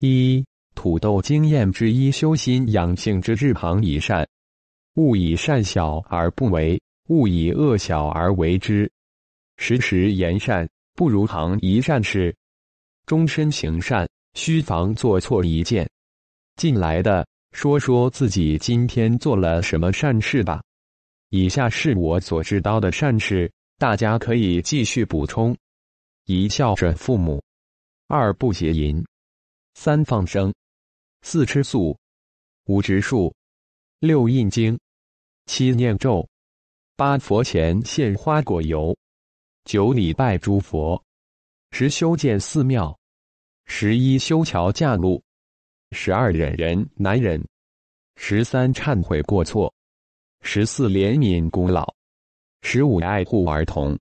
一土豆经验之一：修心养性之至，旁一善，勿以善小而不为，勿以恶小而为之。时时言善，不如行一善事。终身行善，须防做错一件。进来的，说说自己今天做了什么善事吧。以下是我所知道的善事，大家可以继续补充：一、孝顺父母；二、不邪淫。三放生，四吃素，五植树，六印经，七念咒，八佛前献花果油，九礼拜诸佛，十修建寺庙，十一修桥架路，十二忍人难忍，十三忏悔过错，十四怜悯孤老，十五爱护儿童，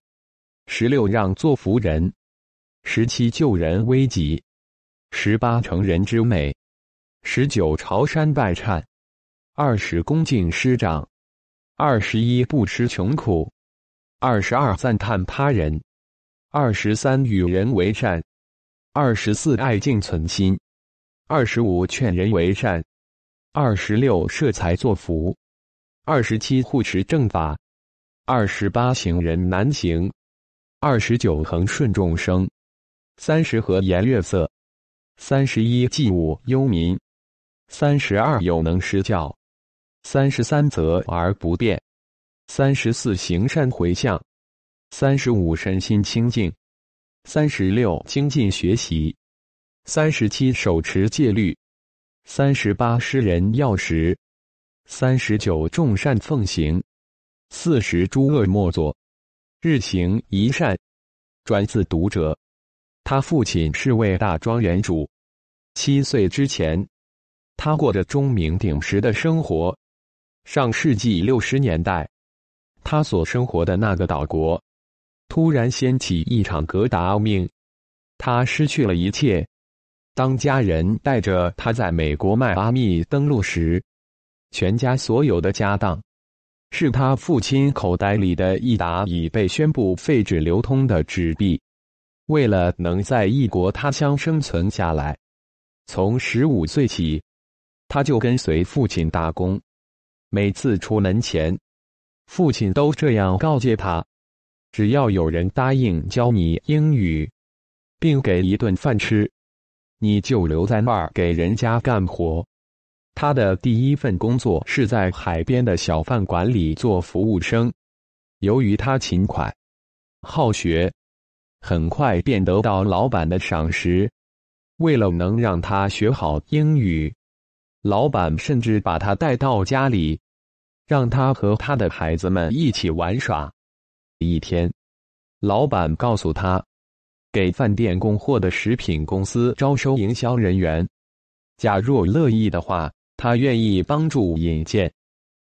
十六让座扶人，十七救人危急。十八成人之美，十九朝山拜忏，二十恭敬师长，二十一不吃穷苦，二十二赞叹他人，二十三与人为善，二十四爱敬存心，二十五劝人为善，二十六设财作福，二十七护持正法，二十八行人难行，二十九恒顺众生，三十和颜悦色。三十一济物忧民，三十二有能施教，三十三则而不变，三十四行善回向，三十五身心清净，三十六精进学习，三十七手持戒律，三十八施人药食，三十九众善奉行，四十诸恶莫作，日行一善。转自读者。他父亲是位大庄园主。七岁之前，他过着钟鸣鼎食的生活。上世纪六十年代，他所生活的那个岛国突然掀起一场格达命，他失去了一切。当家人带着他在美国迈阿密登陆时，全家所有的家当是他父亲口袋里的一沓已被宣布废止流通的纸币。为了能在异国他乡生存下来，从十五岁起，他就跟随父亲打工。每次出门前，父亲都这样告诫他：“只要有人答应教你英语，并给一顿饭吃，你就留在那儿给人家干活。”他的第一份工作是在海边的小饭馆里做服务生。由于他勤快、好学。很快便得到老板的赏识，为了能让他学好英语，老板甚至把他带到家里，让他和他的孩子们一起玩耍。一天，老板告诉他，给饭店供货的食品公司招收营销人员，假若乐意的话，他愿意帮助引荐。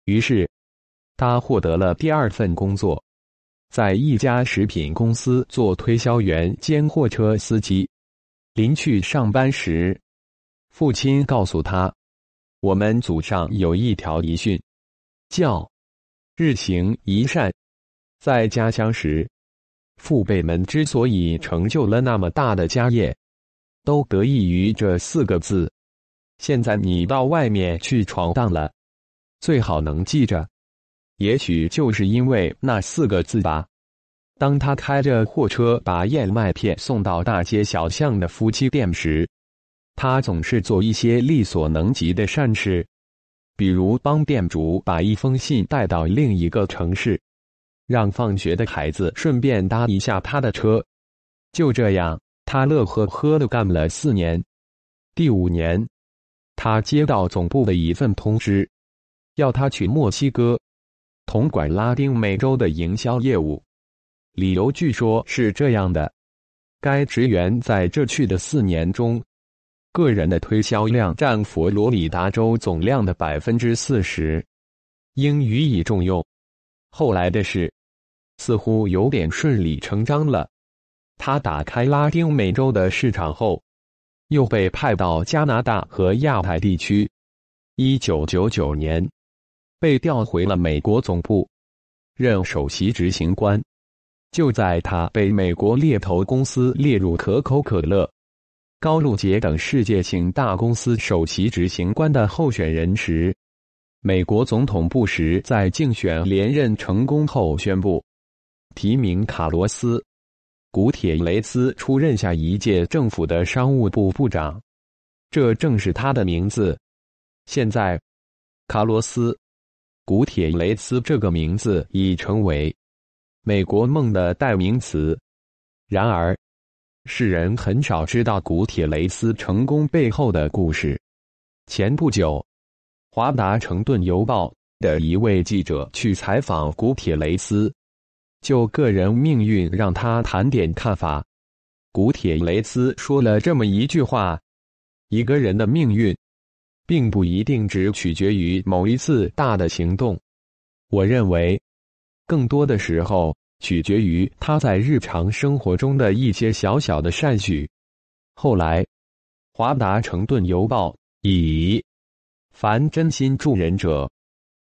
于是，他获得了第二份工作。在一家食品公司做推销员兼货车司机，临去上班时，父亲告诉他：“我们祖上有一条遗训，叫‘日行一善’。在家乡时，父辈们之所以成就了那么大的家业，都得益于这四个字。现在你到外面去闯荡了，最好能记着。”也许就是因为那四个字吧。当他开着货车把燕麦片送到大街小巷的夫妻店时，他总是做一些力所能及的善事，比如帮店主把一封信带到另一个城市，让放学的孩子顺便搭一下他的车。就这样，他乐呵呵的干了四年。第五年，他接到总部的一份通知，要他去墨西哥。统管拉丁美洲的营销业务，理由据说是这样的：该职员在这去的四年中，个人的推销量占佛罗里达州总量的百分之四十，应予以重用。后来的事似乎有点顺理成章了。他打开拉丁美洲的市场后，又被派到加拿大和亚太地区。一九九九年。被调回了美国总部，任首席执行官。就在他被美国猎头公司列入可口可乐、高露洁等世界性大公司首席执行官的候选人时，美国总统布什在竞选连任成功后宣布，提名卡罗斯·古铁雷斯出任下一届政府的商务部部长。这正是他的名字。现在，卡罗斯。古铁雷斯这个名字已成为美国梦的代名词。然而，世人很少知道古铁雷斯成功背后的故事。前不久，华达城顿邮报的一位记者去采访古铁雷斯，就个人命运让他谈点看法。古铁雷斯说了这么一句话：“一个人的命运。”并不一定只取决于某一次大的行动。我认为，更多的时候取决于他在日常生活中的一些小小的善举。后来，华达城顿邮报以“凡真心助人者，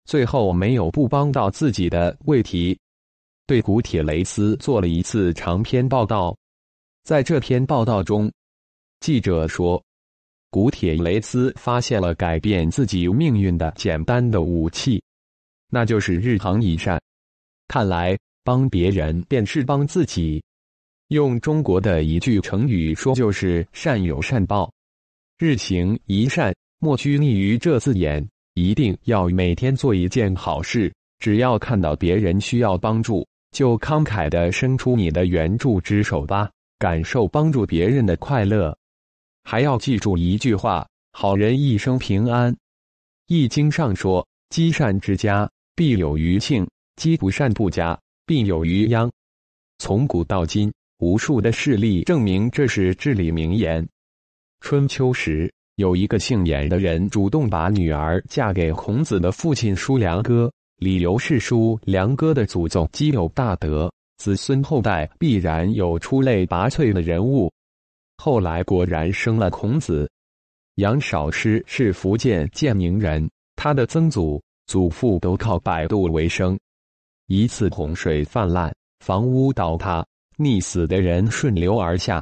最后没有不帮到自己的”为题，对古铁雷斯做了一次长篇报道。在这篇报道中，记者说。古铁雷斯发现了改变自己命运的简单的武器，那就是日行一善。看来帮别人便是帮自己。用中国的一句成语说，就是“善有善报”。日行一善，莫拘泥于这字眼，一定要每天做一件好事。只要看到别人需要帮助，就慷慨地伸出你的援助之手吧，感受帮助别人的快乐。还要记住一句话：好人一生平安。《易经》上说：“积善之家，必有余庆；积不善不家，必有余殃。”从古到今，无数的事例证明这是至理名言。春秋时，有一个姓颜的人，主动把女儿嫁给孔子的父亲叔良哥，理由是叔梁哥的祖宗积有大德，子孙后代必然有出类拔萃的人物。后来果然生了孔子。杨少师是福建建宁人，他的曾祖、祖父都靠摆渡为生。一次洪水泛滥，房屋倒塌，溺死的人顺流而下，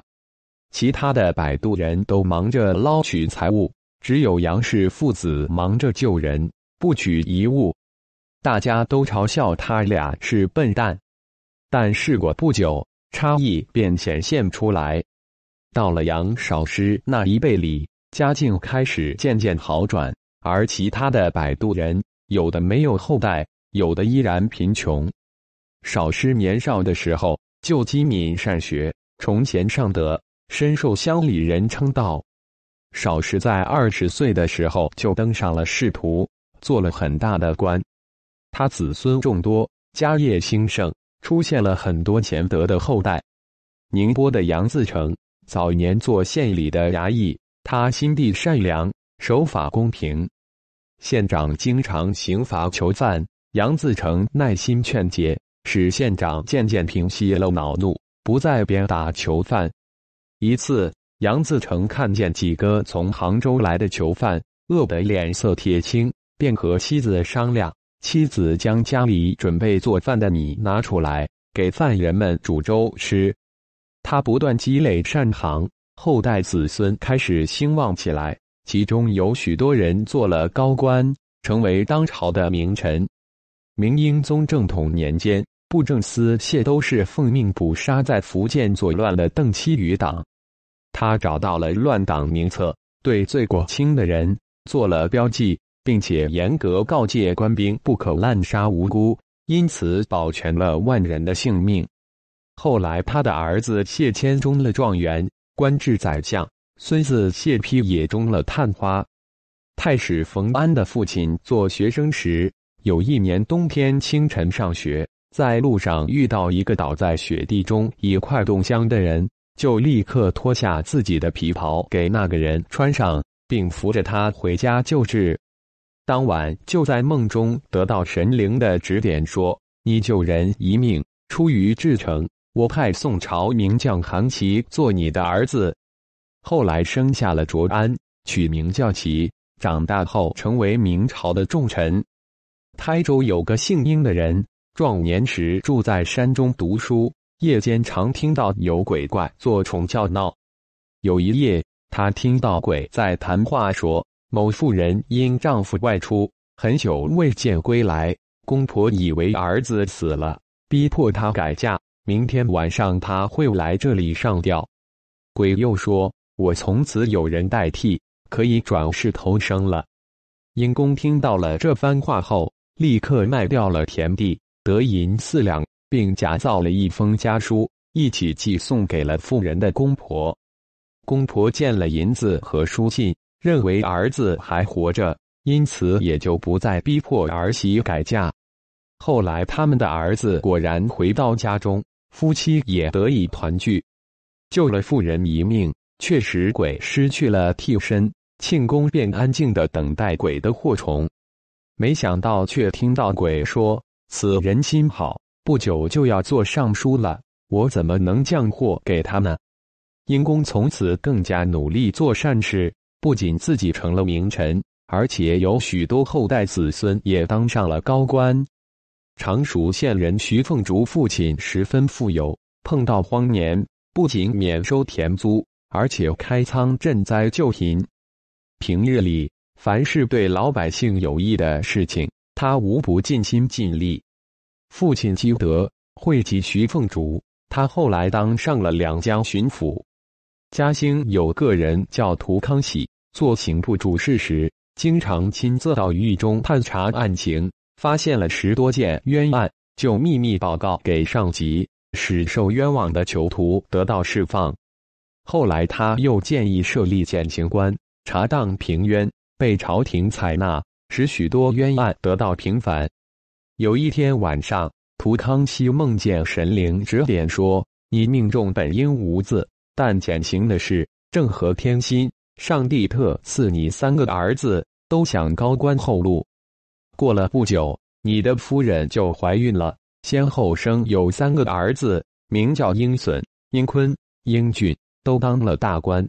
其他的摆渡人都忙着捞取财物，只有杨氏父子忙着救人，不取一物。大家都嘲笑他俩是笨蛋，但事过不久，差异便显现出来。到了杨少师那一辈里，家境开始渐渐好转，而其他的摆渡人，有的没有后代，有的依然贫穷。少师年少的时候就机敏善学，崇贤尚德，深受乡里人称道。少师在二十岁的时候就登上了仕途，做了很大的官。他子孙众多，家业兴盛，出现了很多贤德的后代。宁波的杨自成。早年做县里的衙役，他心地善良，守法公平。县长经常刑罚囚犯，杨自成耐心劝解，使县长渐渐平息了恼怒，不再鞭打囚犯。一次，杨自成看见几个从杭州来的囚犯饿得脸色铁青，便和妻子商量，妻子将家里准备做饭的米拿出来，给犯人们煮粥吃。他不断积累善行，后代子孙开始兴旺起来。其中有许多人做了高官，成为当朝的名臣。明英宗正统年间，布政司谢都事奉命捕杀在福建作乱的邓七余党，他找到了乱党名册，对罪过轻的人做了标记，并且严格告诫官兵不可滥杀无辜，因此保全了万人的性命。后来，他的儿子谢谦中了状元，官至宰相；孙子谢丕也中了探花。太史冯安的父亲做学生时，有一年冬天清晨上学，在路上遇到一个倒在雪地中已快冻僵的人，就立刻脱下自己的皮袍给那个人穿上，并扶着他回家救治。当晚就在梦中得到神灵的指点，说：“你救人一命，出于至诚。”我派宋朝名将韩琦做你的儿子，后来生下了卓安，取名叫琦。长大后成为明朝的重臣。台州有个姓殷的人，壮年时住在山中读书，夜间常听到有鬼怪作虫叫闹。有一夜，他听到鬼在谈话，说某妇人因丈夫外出很久未见归来，公婆以为儿子死了，逼迫她改嫁。明天晚上他会来这里上吊。鬼又说：“我从此有人代替，可以转世投生了。”英公听到了这番话后，立刻卖掉了田地，得银四两，并假造了一封家书，一起寄送给了妇人的公婆。公婆见了银子和书信，认为儿子还活着，因此也就不再逼迫儿媳改嫁。后来，他们的儿子果然回到家中。夫妻也得以团聚，救了妇人一命。确实，鬼失去了替身，庆功便安静的等待鬼的祸虫。没想到，却听到鬼说：“此人心好，不久就要做尚书了。我怎么能降祸给他呢？”殷公从此更加努力做善事，不仅自己成了名臣，而且有许多后代子孙也当上了高官。常熟县人徐凤竹，父亲十分富有。碰到荒年，不仅免收田租，而且开仓赈灾救贫。平日里，凡是对老百姓有益的事情，他无不尽心尽力。父亲积德惠及徐凤竹，他后来当上了两江巡抚。嘉兴有个人叫涂康喜，做刑部主事时，经常亲自到狱中探查案情。发现了十多件冤案，就秘密报告给上级，使受冤枉的囚徒得到释放。后来，他又建议设立减刑官，查当平冤，被朝廷采纳，使许多冤案得到平反。有一天晚上，图康熙梦见神灵指点说：“你命中本应无字，但减刑的事正合天心，上帝特赐你三个儿子，都想高官厚禄。”过了不久，你的夫人就怀孕了，先后生有三个儿子，名叫英隼、英坤、英俊，都当了大官。